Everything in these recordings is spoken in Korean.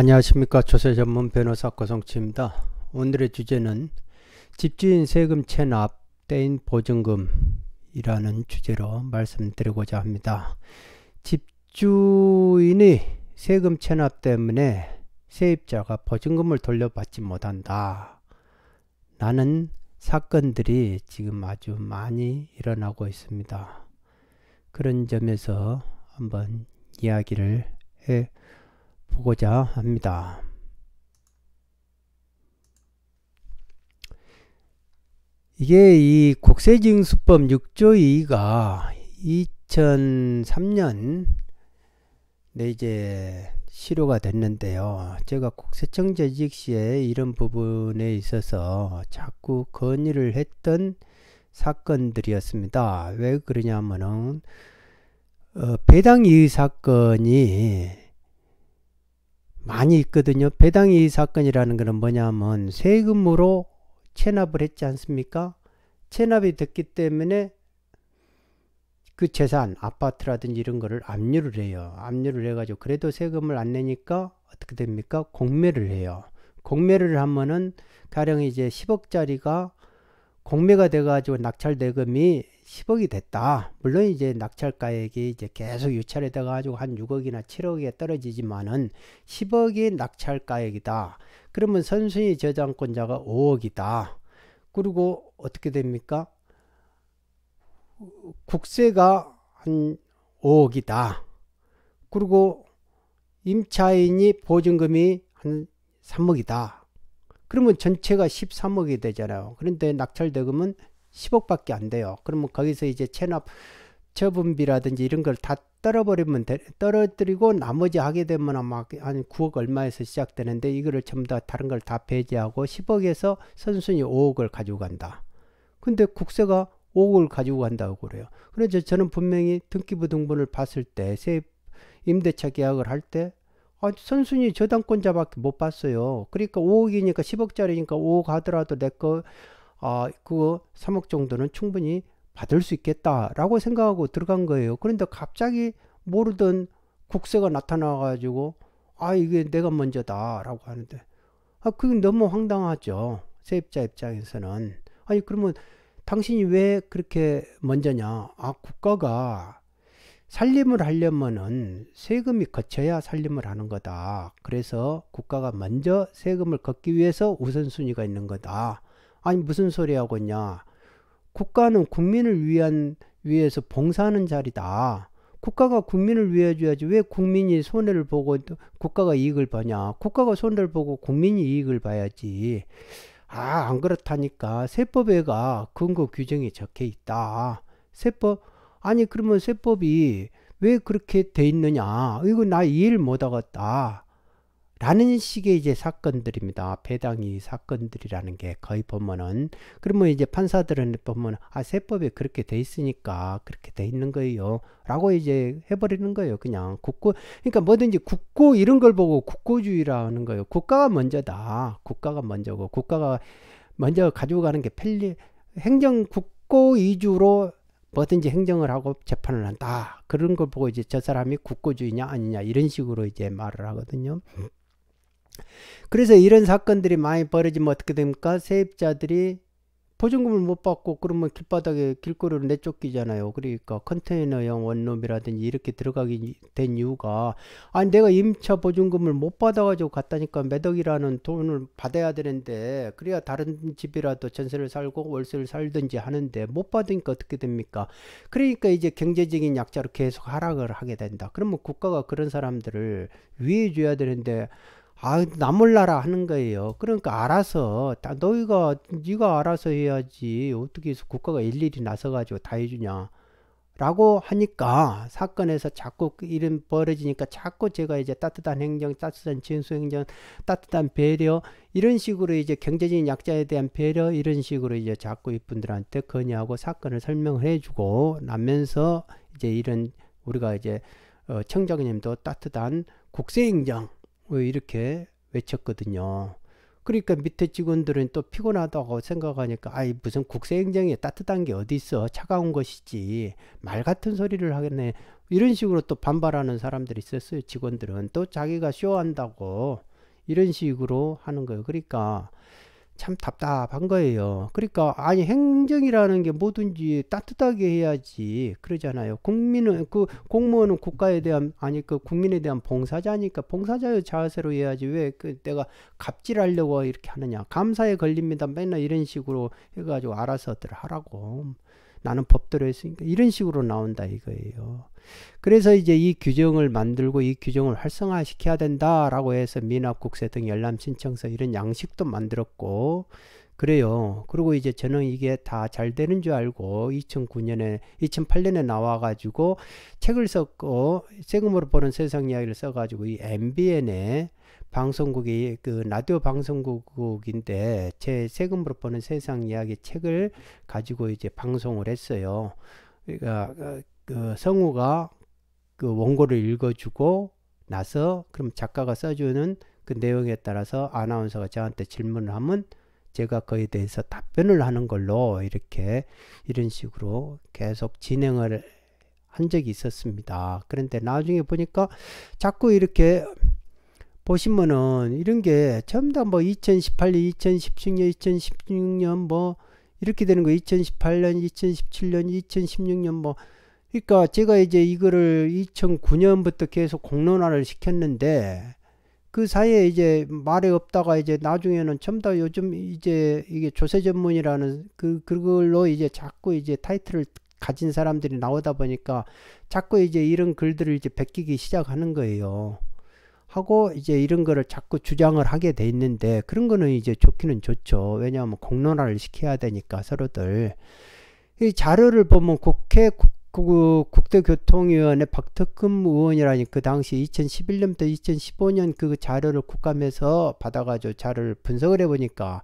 안녕하십니까 조세 전문 변호사 고성치입니다. 오늘의 주제는 집주인 세금 체납 떼인 보증금이라는 주제로 말씀드리고자 합니다. 집주인이 세금 체납 때문에 세입자가 보증금을 돌려받지 못한다. 나는 사건들이 지금 아주 많이 일어나고 있습니다. 그런 점에서 한번 이야기를 해 보고자 합니다. 이게 이 국세징수법 6조 2가 2003년 네 이제 실효가 됐는데요. 제가 국세청 재직 시에 이런 부분에 있어서 자꾸 건의를 했던 사건들이었습니다. 왜 그러냐면은 어, 배당이의 사건이 많이 있거든요. 배당이 사건이라는 것은 뭐냐면 세금으로 체납을 했지 않습니까? 체납이 됐기 때문에 그 재산, 아파트라든지 이런 거를 압류를 해요. 압류를 해가지고 그래도 세금을 안 내니까 어떻게 됩니까? 공매를 해요. 공매를 하면은 가령 이제 10억짜리가 공매가 돼가지고 낙찰 대금이 10억이 됐다. 물론 이제 낙찰가액이 이제 계속 유찰이 돼가지고 한 6억이나 7억에 떨어지지만은 10억이 낙찰가액이다. 그러면 선순위 저장권자가 5억이다. 그리고 어떻게 됩니까? 국세가 한 5억이다. 그리고 임차인이 보증금이 한 3억이다. 그러면 전체가 13억이 되잖아요. 그런데 낙찰대금은 10억밖에 안 돼요. 그러면 거기서 이제 체납 처분비라든지 이런 걸 다 떨어버리면 되, 떨어뜨리고 나머지 하게 되면 아마 한 9억 얼마에서 시작되는데 이거를 전부 다 다른 걸 다 배제하고 10억에서 선순위 5억을 가지고 간다. 근데 국세가 5억을 가지고 간다고 그래요. 그래서 저는 분명히 등기부 등본을 봤을 때 세입 임대차 계약을 할때 아, 선순위 저당권자밖에 못 봤어요. 그러니까 5억이니까 10억짜리니까 5억 하더라도 내거 아, 그거 3억 정도는 충분히 받을 수 있겠다라고 생각하고 들어간 거예요. 그런데 갑자기 모르던 국세가 나타나가지고 아 이게 내가 먼저다라고 하는데 아 그게 너무 황당하죠 세입자 입장에서는 아니 그러면 당신이 왜 그렇게 먼저냐 아 국가가 살림을 하려면은 세금이 거쳐야 살림을 하는 거다 그래서 국가가 먼저 세금을 걷기 위해서 우선순위가 있는 거다 아니 무슨 소리 하고 있냐. 국가는 국민을 위한 위해서 봉사하는 자리다. 국가가 국민을 위해 줘야지 왜 국민이 손해를 보고 국가가 이익을 보냐. 국가가 손해를 보고 국민이 이익을 봐야지. 아, 안 그렇다니까. 세법에가 근거 규정이 적혀 있다. 세법, 아니, 그러면 세법이 왜 그렇게 돼 있느냐. 이거 나 이해를 못 하겠다. 라는 식의 이제 사건들입니다. 배당이 사건들이라는 게 거의 보면은 그러면 이제 판사들은 보면 아 세법에 그렇게 돼 있으니까 그렇게 돼 있는 거예요. 라고 이제 해버리는 거예요. 그냥 국고 그러니까 뭐든지 국고 이런 걸 보고 국고주의라는 거예요. 국가가 먼저다. 국가가 먼저고 국가가 먼저 가지고 가는 게 편리 행정 국고 위주로 뭐든지 행정을 하고 재판을 한다. 그런 걸 보고 이제 저 사람이 국고주의냐 아니냐 이런 식으로 이제 말을 하거든요. 그래서 이런 사건들이 많이 벌어지면 어떻게 됩니까? 세입자들이 보증금을 못 받고 그러면 길바닥에 길거리로 내쫓기잖아요. 그러니까 컨테이너형 원룸이라든지 이렇게 들어가게 된 이유가 아니 내가 임차 보증금을 못 받아가지고 갔다니까 매덕이라는 돈을 받아야 되는데 그래야 다른 집이라도 전세를 살고 월세를 살든지 하는데 못 받으니까 어떻게 됩니까? 그러니까 이제 경제적인 약자로 계속 하락을 하게 된다. 그러면 국가가 그런 사람들을 위해줘야 되는데 아, 나 몰라라 하는 거예요. 그러니까 알아서, 다, 너희가, 네가 알아서 해야지. 어떻게 해서 국가가 일일이 나서가지고 다 해주냐. 라고 하니까 사건에서 자꾸 그 이름 벌어지니까 자꾸 제가 이제 따뜻한 행정, 따뜻한 진수행정, 따뜻한 배려 이런 식으로 이제 경제적인 약자에 대한 배려 이런 식으로 이제 자꾸 이분들한테 건의하고 사건을 설명을 해주고 나면서 이제 이런 우리가 이제 어, 청장님도 따뜻한 국세행정 뭐 이렇게 외쳤거든요. 그러니까 밑에 직원들은 또 피곤하다고 생각하니까 아이 무슨 국세행정에 따뜻한 게 어디 있어 차가운 것이지 말 같은 소리를 하겠네 이런 식으로 또 반발하는 사람들이 있었어요 직원들은 또 자기가 쇼한다고 이런 식으로 하는 거예요 그러니까 참 답답한 거예요. 그러니까 아니 행정이라는 게 뭐든지 따뜻하게 해야지 그러잖아요. 국민은 그 공무원은 국가에 대한 아니 그 국민에 대한 봉사자니까 봉사자의 자세로 해야지 왜 그 내가 갑질하려고 이렇게 하느냐. 감사에 걸립니다. 맨날 이런 식으로 해가지고 알아서들 하라고. 나는 법대로 했으니까 이런 식으로 나온다 이거예요. 그래서 이제 이 규정을 만들고 이 규정을 활성화시켜야 된다라고 해서 민합국세 등 열람 신청서 이런 양식도 만들었고 그래요. 그리고 이제 저는 이게 다 잘 되는 줄 알고 2009년에 2008년에 나와 가지고 책을 썼고 세금으로 보는 세상 이야기를 써 가지고 이 MBN에 방송국이 그 라디오 방송국인데 제 세금으로 버는 세상 이야기 책을 가지고 이제 방송을 했어요. 그러니까 어, 그 성우가 그 원고를 읽어주고 나서 그럼 작가가 써주는 그 내용에 따라서 아나운서가 저한테 질문을 하면 제가 그에 대해서 답변을 하는 걸로 이렇게 이런 식으로 계속 진행을 한 적이 있었습니다. 그런데 나중에 보니까 자꾸 이렇게 보시면은 이런 게 전부 다뭐 2018년, 2017년, 2016년 뭐 이렇게 되는 거 2018년, 2017년, 2016년 뭐 그러니까 제가 이제 이거를 2009년부터 계속 공론화를 시켰는데 그 사이에 이제 말이 없다가 이제 나중에는 전부 다 요즘 이제 이게 조세 전문이라는 그 그걸로 이제 자꾸 이제 타이틀을 가진 사람들이 나오다 보니까 자꾸 이제 이런 글들을 이제 베끼기 시작하는 거예요. 하고 이제 이런 거를 자꾸 주장을 하게 돼 있는데 그런 거는 이제 좋기는 좋죠. 왜냐하면 공론화를 시켜야 되니까 서로들 이 자료를 보면 국회 국, 그, 국대교통위원회 박특금 의원이라니 그 당시 2011년부터 2015년 그 자료를 국감에서 받아가지고 자료를 분석을 해보니까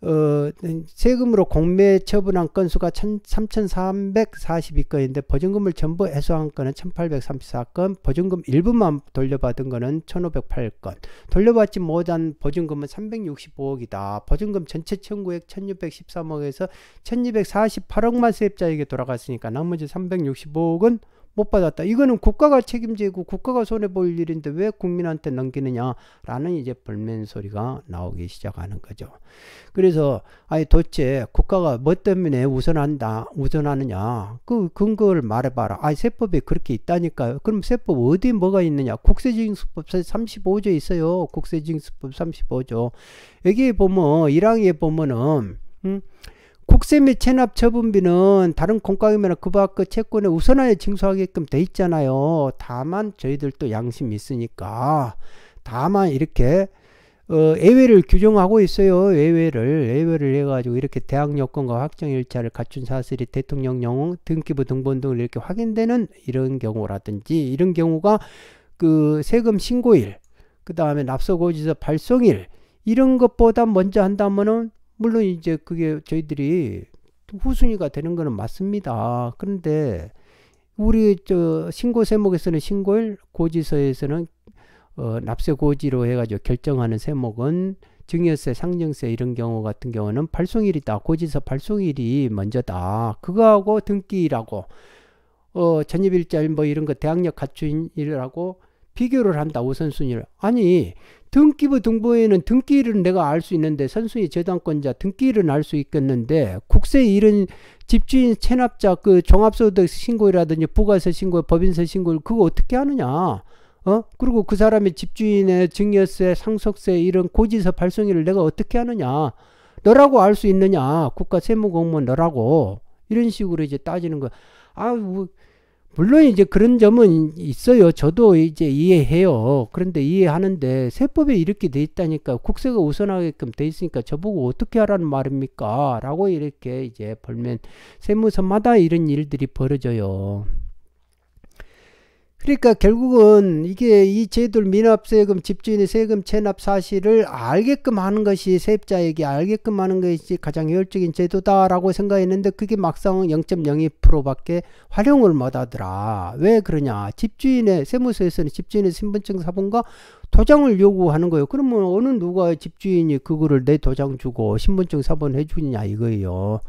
어, 세금으로 공매 처분한 건수가 천, 3,342건인데 보증금을 전부 해소한 건은 1,834건, 보증금 일부만 돌려받은 건은 1,508건, 돌려받지 못한 보증금은 365억이다. 보증금 전체 청구액 1,613억에서 1,248억만 세입자에게 돌아갔으니까 나머지 365억은 못 받았다. 이거는 국가가 책임지고 국가가 손해 볼 일인데 왜 국민한테 넘기느냐라는 이제 벌면 소리가 나오기 시작하는 거죠. 그래서 아니 도대체 국가가 뭐 때문에 우선한다 우선하느냐 그 근거를 말해봐라. 아 세법이 그렇게 있다니까요. 그럼 세법 어디 뭐가 있느냐? 국세징수법 35조 있어요. 국세징수법 35조 여기 에 보면 1항에 보면은 음, 국세및 체납 처분비는 다른 공과금이나 그 밖의 채권에 우선하여 징수하게끔 돼 있잖아요. 다만 저희들도 양심이 있으니까 다만 이렇게 어, 예외를 규정하고 있어요. 예외를 예외를 해가지고 이렇게 대학 여건과 확정 일자를 갖춘 사실이 대통령령 등기부 등본 등을 이렇게 확인되는 이런 경우라든지 이런 경우가 그 세금 신고일 그 다음에 납세고지서 발송일 이런 것보다 먼저 한다면은 물론 이제 그게 저희들이 후순위가 되는 거는 맞습니다. 그런데 우리 저 신고 세목에서는 신고일, 고지서에서는 어, 납세 고지로 해가지고 결정하는 세목은 증여세, 상정세 이런 경우 같은 경우는 발송일이다. 고지서 발송일이 먼저다. 그거하고 등기일하고 어, 전입일자일 뭐 이런 거 대항력 갖춘일이라고 비교를 한다 우선순위를 아니 등기부 등본에는 등기일은 내가 알 수 있는데 선순위 저당권자 등기일은 알 수 있겠는데 국세일은 집주인 체납자 그 종합소득 신고라든지 부가세 신고 법인세 신고 를 그거 어떻게 하느냐 어 그리고 그 사람의 집주인의 증여세 상속세 이런 고지서 발송일을 내가 어떻게 하느냐 너라고 알 수 있느냐 국가 세무공무원 너라고 이런 식으로 이제 따지는 거 아우 물론 이제 그런 점은 있어요. 저도 이제 이해해요. 그런데 이해하는데 세법에 이렇게 돼 있다니까 국세가 우선하게끔 돼 있으니까 저보고 어떻게 하라는 말입니까? 라고 이렇게 이제 벌면 세무서마다 이런 일들이 벌어져요. 그러니까 결국은 이게 이 제도를 미납세금, 집주인의 세금 체납 사실을 알게끔 하는 것이 세입자에게 알게끔 하는 것이 가장 효율적인 제도다라고 생각했는데 그게 막상 0.02%밖에 활용을 못 하더라. 왜 그러냐? 집주인의 세무서에서는 집주인의 신분증 사본과 도장을 요구하는 거예요. 그러면 어느 누가 집주인이 그거를 내 도장 주고 신분증 사본 해주냐 이거예요.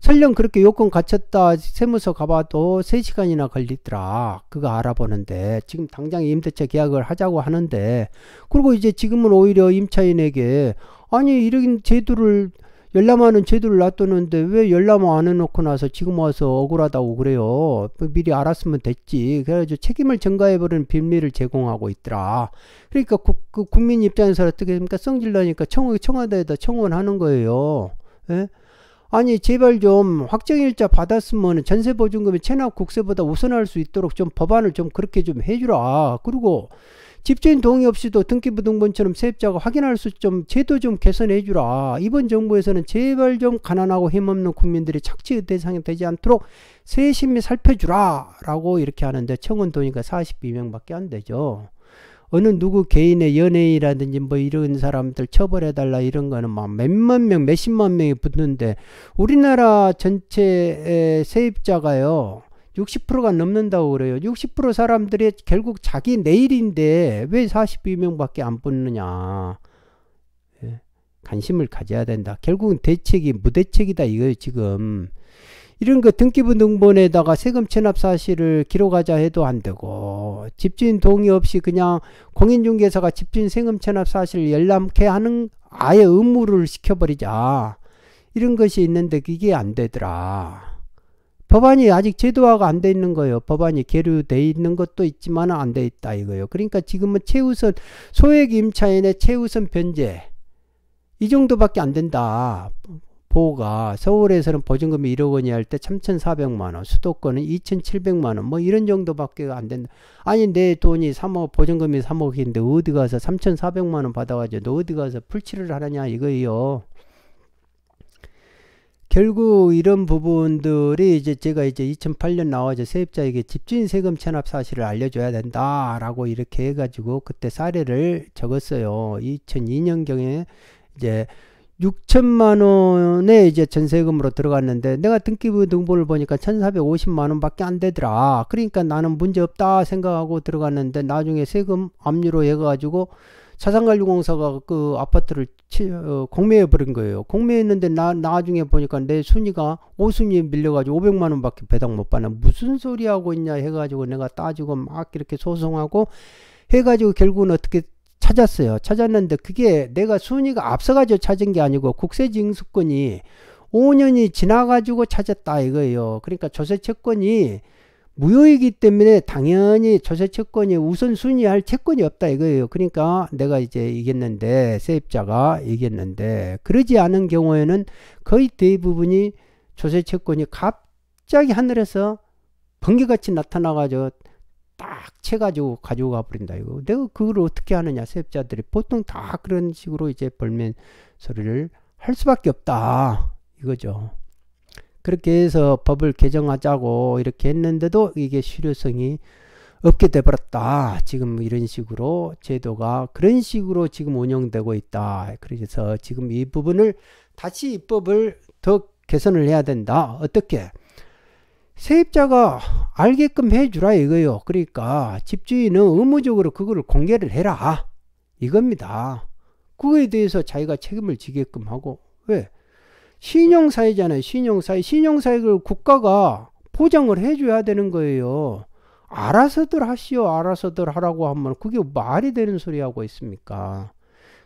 설령 그렇게 요건 갖췄다 세무서 가봐도 3시간이나 걸리더라. 그거 알아보는데 지금 당장 임대차 계약을 하자고 하는데 그리고 이제 지금은 오히려 임차인에게 아니 이런 제도를 열람하는 제도를 놔뒀는데 왜 열람 안 해놓고 나서 지금 와서 억울하다고 그래요. 뭐 미리 알았으면 됐지. 그래가지고 책임을 전가해버리는 빌미를 제공하고 있더라. 그러니까 구, 그 국민 입장에서 어떻게 됩니까? 성질나니까 청, 청와대에다 청원하는 거예요. 예? 아니 제발 좀 확정일자 받았으면 전세보증금이 체납 국세보다 우선할 수 있도록 좀 법안을 좀 그렇게 좀 해주라. 그리고 집주인 동의 없이도 등기부등본처럼 세입자가 확인할 수 좀 제도 좀 개선해 주라. 이번 정부에서는 제발 좀 가난하고 힘없는 국민들이 착취 대상이 되지 않도록 세심히 살펴주라 라고 이렇게 하는데 청원 도니까 42명밖에 안 되죠. 어느 누구 개인의 연예인이라든지 뭐 이런 사람들 처벌해달라 이런 거는 막 뭐 몇만 명, 몇십만 명이 붙는데 우리나라 전체 세입자가요. 60%가 넘는다고 그래요. 60% 사람들이 결국 자기 내일인데 왜 42명밖에 안 뽑느냐. 예. 관심을 가져야 된다. 결국은 대책이 무대책이다 이거예요 지금. 이런 거 등기부 등본에다가 세금 체납 사실을 기록하자 해도 안 되고 집주인 동의 없이 그냥 공인중개사가 집주인 세금 체납 사실을 열람케 하는 아예 의무를 시켜버리자. 이런 것이 있는데 그게 안 되더라. 법안이 아직 제도화가 안 돼 있는 거예요. 법안이 계류돼 있는 것도 있지만 안 돼 있다 이거예요. 그러니까 지금은 최우선 소액 임차인의 최우선 변제 이 정도밖에 안 된다. 보호가 서울에서는 보증금이 1억 원이 할 때 3,400만원, 수도권은 2,700만원, 뭐 이런 정도밖에 안 된다. 아니, 내 돈이 3억, 보증금이 3억인데 어디 가서 3,400만원 받아가지고 어디 가서 풀칠을 하느냐 이거예요. 결국 이런 부분들이 이제 제가 이제 2008년 나와서 세입자에게 집주인 세금 체납 사실을 알려줘야 된다라고 이렇게 해가지고 그때 사례를 적었어요. 2002년경에 이제 6천만 원에 이제 전세금으로 들어갔는데 내가 등기부 등본을 보니까 1,450만 원밖에 안 되더라. 그러니까 나는 문제 없다 생각하고 들어갔는데 나중에 세금 압류로 해가지고 사상관리공사가 그 아파트를 치, 어, 공매해 버린 거예요. 공매했는데 나 나중에 보니까 내 순위가 5순위에 밀려가지고 500만 원밖에 배당 못 받는 무슨 소리 하고 있냐 해가지고 내가 따지고 막 이렇게 소송하고 해가지고 결국은 어떻게 찾았어요. 찾았는데 그게 내가 순위가 앞서가지고 찾은 게 아니고 국세징수권이 5년이 지나가지고 찾았다 이거예요. 그러니까 조세채권이 무효이기 때문에 당연히 조세채권이 우선순위할 채권이 없다 이거예요. 그러니까 내가 이제 이겼는데 세입자가 이겼는데 그러지 않은 경우에는 거의 대부분이 조세채권이 갑자기 하늘에서 번개같이 나타나가지고 딱 채가지고 가져가 버린다 이거. 내가 그걸 어떻게 하느냐 세입자들이 보통 다 그런 식으로 이제 벌면 소리를 할 수밖에 없다 이거죠. 그렇게 해서 법을 개정하자고 이렇게 했는데도 이게 실효성이 없게 돼버렸다. 지금 이런 식으로 제도가 그런 식으로 지금 운영되고 있다. 그래서 지금 이 부분을 다시 입법을 더 개선을 해야 된다. 어떻게? 세입자가 알게끔 해주라 이거요. 그러니까 집주인은 의무적으로 그거를 공개를 해라. 이겁니다. 그거에 대해서 자기가 책임을 지게끔 하고 왜? 신용사회잖아요. 신용사회. 신용사회를 국가가 보장을 해줘야 되는 거예요. 알아서들 하시오. 알아서들 하라고 하면 그게 말이 되는 소리 하고 있습니까?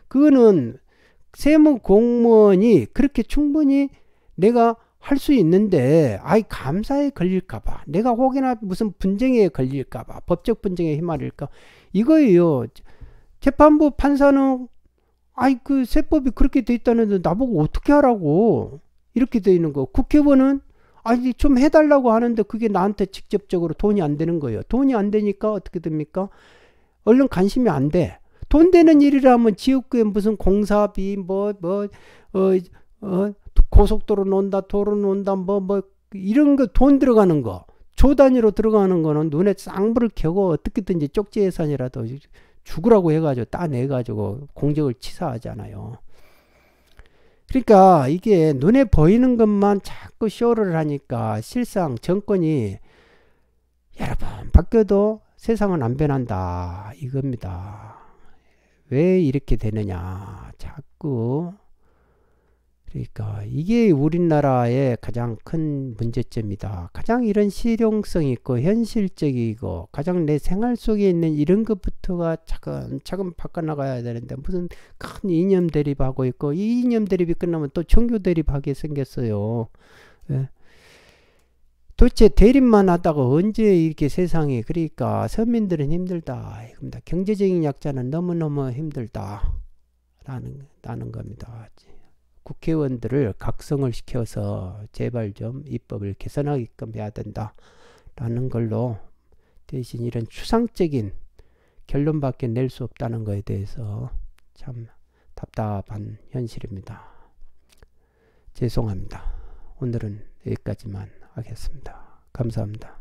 그거는 세무 공무원이 그렇게 충분히 내가 할수 있는데 아이 감사에 걸릴까봐 내가 혹여나 무슨 분쟁에 걸릴까봐 법적 분쟁에 휘말릴까 이거예요 재판부 판사는 아이 그 세법이 그렇게 돼 있다는데 나보고 어떻게 하라고 이렇게 돼 있는 거 국회의원은 아니 좀 해달라고 하는데 그게 나한테 직접적으로 돈이 안 되는 거예요 돈이 안 되니까 어떻게 됩니까 얼른 관심이 안돼돈 되는 일이라면 지역구에 무슨 공사비 뭐 뭐 어어 어, 고속도로 논다, 도로 논다, 뭐, 뭐, 이런 거 돈 들어가는 거, 조 단위로 들어가는 거는 눈에 쌍불을 켜고 어떻게든지 쪽지 예산이라도 죽으라고 해가지고 따내가지고 공적을 치사하잖아요. 그러니까 이게 눈에 보이는 것만 자꾸 쇼를 하니까 실상 정권이 여러 번 바뀌어도 세상은 안 변한다. 이겁니다. 왜 이렇게 되느냐. 자꾸 그러니까 이게 우리나라의 가장 큰 문제점이다. 가장 이런 실용성 있고 현실적이고 가장 내 생활 속에 있는 이런 것부터가 차근차근 바꿔나가야 되는데 무슨 큰 이념 대립하고 있고 이 이념 대립이 끝나면 또 종교 대립하게 생겼어요. 예. 도대체 대립만 하다가 언제 이렇게 세상이 그러니까 서민들은 힘들다 이겁니다. 경제적인 약자는 너무너무 힘들다 라는, 겁니다. 국회의원들을 각성을 시켜서 제발 좀 입법을 개선하게끔 해야 된다라는 걸로 대신 이런 추상적인 결론밖에 낼 수 없다는 것에 대해서 참 답답한 현실입니다. 죄송합니다. 오늘은 여기까지만 하겠습니다. 감사합니다.